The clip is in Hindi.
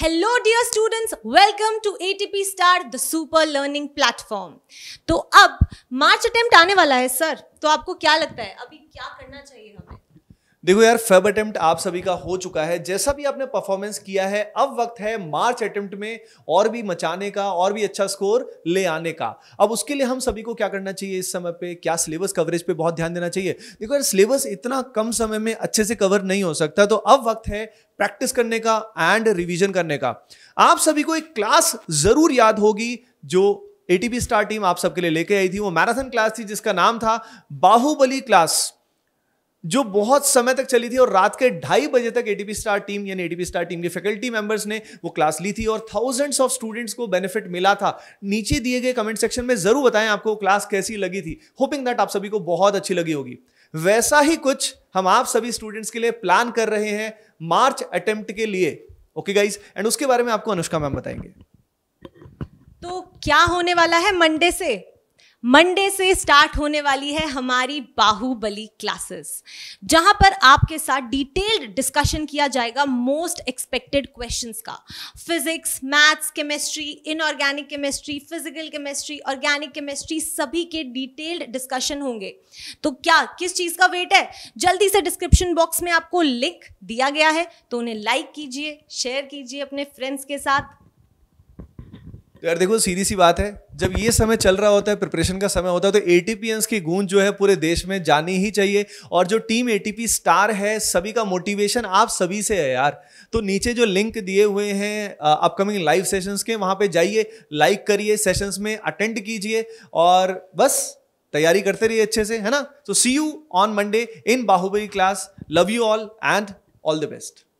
hello dear students welcome to ATP star the super learning platform तो अब मार्च अटेम्प्ट आने वाला है सर तो आपको क्या लगता है अभी क्या करना चाहिए हमें देखो यार फेब अटेम्प्ट आप सभी का हो चुका है जैसा भी आपने परफॉर्मेंस किया है अब वक्त है मार्च अटेम्प्ट में और भी मचाने का और भी अच्छा स्कोर ले आने का अब उसके लिए हम सभी को क्या करना चाहिए इस समय पे क्या सिलेबस कवरेज पे बहुत ध्यान देना चाहिए देखो यार सिलेबस इतना कम समय में अच्छे से कवर नहीं हो सकता तो अब वक्त है प्रैक्टिस करने का एंड रिविजन करने का आप सभी को एक क्लास जरूर याद होगी जो एटीपी स्टार टीम आप सबके लिए लेके आई थी वो मैराथन क्लास थी जिसका नाम था बाहुबली क्लास जो बहुत समय तक चली थी और रात के ढाई बजे तक एटीपी स्टार टीम यानी एटीपी स्टार टीम के फैकल्टी मेंबर्स ने वो क्लास ली थी और थाउजेंड्स ऑफ स्टूडेंट्स को बेनिफिट मिला था नीचे दिए गए कमेंट सेक्शन में जरूर बताएं आपको क्लास कैसी लगी थी होपिंग दैट आप सभी को बहुत अच्छी लगी होगी वैसा ही कुछ हम आप सभी स्टूडेंट्स के लिए प्लान कर रहे हैं मार्च अटेम्प्ट के लिए ओके गाइज एंड उसके बारे में आपको अनुष्का मैम बताएंगे तो क्या होने वाला है मंडे से मंडे से स्टार्ट होने वाली है हमारी बाहुबली क्लासेस जहां पर आपके साथ डिटेल्ड डिस्कशन किया जाएगा मोस्ट एक्सपेक्टेड क्वेश्चंस का physics maths chemistry inorganic chemistry physical chemistry organic chemistry सभी के डिटेल्ड डिस्कशन होंगे तो क्या किस चीज़ का वेट है जल्दी से डिस्क्रिप्शन बॉक्स में आपको लिंक दिया गया है तो उन्हें लाइक कीजिए शेयर कीजिए अपने फ्रेंड्स के साथ तो यार देखो सीधी सी बात है जब ये समय चल रहा होता है प्रिपरेशन का समय होता है तो ए की गूंज जो है पूरे देश में जानी ही चाहिए और जो टीम ए स्टार है सभी का मोटिवेशन आप सभी से है यार तो नीचे जो लिंक दिए हुए हैं अपकमिंग लाइव सेशंस के वहाँ पे जाइए लाइक करिए सेशंस में अटेंड कीजिए और बस तैयारी करते रहिए अच्छे से है ना तो see you on Monday in Baahubali class love you all and all the best